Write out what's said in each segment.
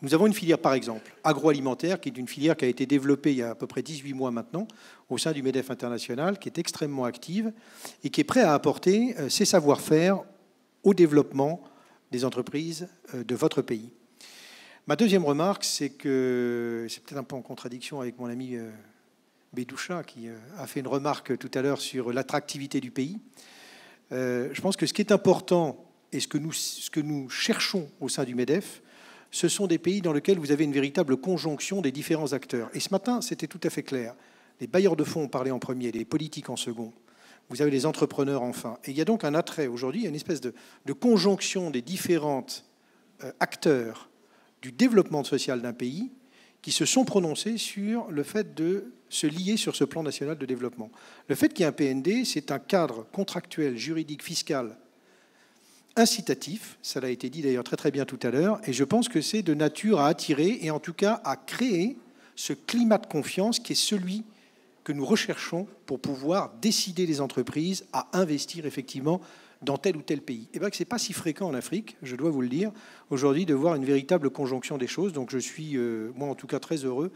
Nous avons une filière, par exemple, agroalimentaire, qui est une filière qui a été développée il y a à peu près 18 mois maintenant au sein du MEDEF international, qui est extrêmement active et qui est prêt à apporter euh, ses savoir-faire au développement des entreprises euh, de votre pays. Ma deuxième remarque, c'est que c'est peut-être un peu en contradiction avec mon ami euh, Bédoucha, qui a fait une remarque tout à l'heure sur l'attractivité du pays. Je pense que ce qui est important et ce que nous, ce que nous cherchons au sein du MEDEF, ce sont des pays dans lesquels vous avez une véritable conjonction des différents acteurs. Et ce matin, c'était tout à fait clair. Les bailleurs de fonds ont parlé en premier, les politiques en second. Vous avez les entrepreneurs enfin. Et il y a donc un attrait aujourd'hui, une espèce de, conjonction des différents euh, acteurs du développement social d'un pays qui se sont prononcés sur le fait de se lier sur ce plan national de développement. Le fait qu'il y ait un PND, c'est un cadre contractuel, juridique, fiscal, incitatif, ça a été dit d'ailleurs très très bien tout à l'heure, et je pense que c'est de nature à attirer et en tout cas à créer ce climat de confiance qui est celui que nous recherchons pour pouvoir décider les entreprises à investir effectivement dans tel ou tel pays. Et bien que ce n'est pas si fréquent en Afrique, je dois vous le dire, aujourd'hui de voir une véritable conjonction des choses, donc je suis, euh, moi en tout cas, très heureux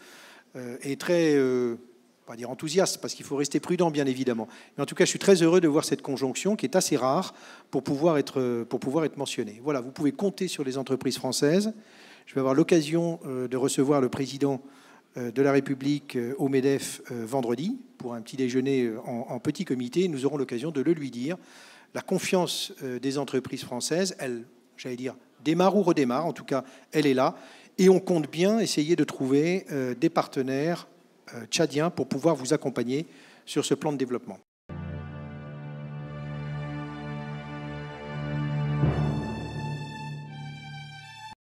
euh, et très... Euh, pas dire enthousiaste, parce qu'il faut rester prudent, bien évidemment. Mais en tout cas, je suis très heureux de voir cette conjonction qui est assez rare pour pouvoir être, pour pouvoir être mentionnée. Voilà, vous pouvez compter sur les entreprises françaises. Je vais avoir l'occasion euh, de recevoir le président euh, de la République euh, au MEDEF vendredi pour un petit déjeuner en, en petit comité. Nous aurons l'occasion de le lui dire. La confiance des entreprises françaises, elle, j'allais dire, démarre ou redémarre. En tout cas, elle est là. Et on compte bien essayer de trouver des partenaires euh, tchadien pour pouvoir vous accompagner sur ce plan de développement.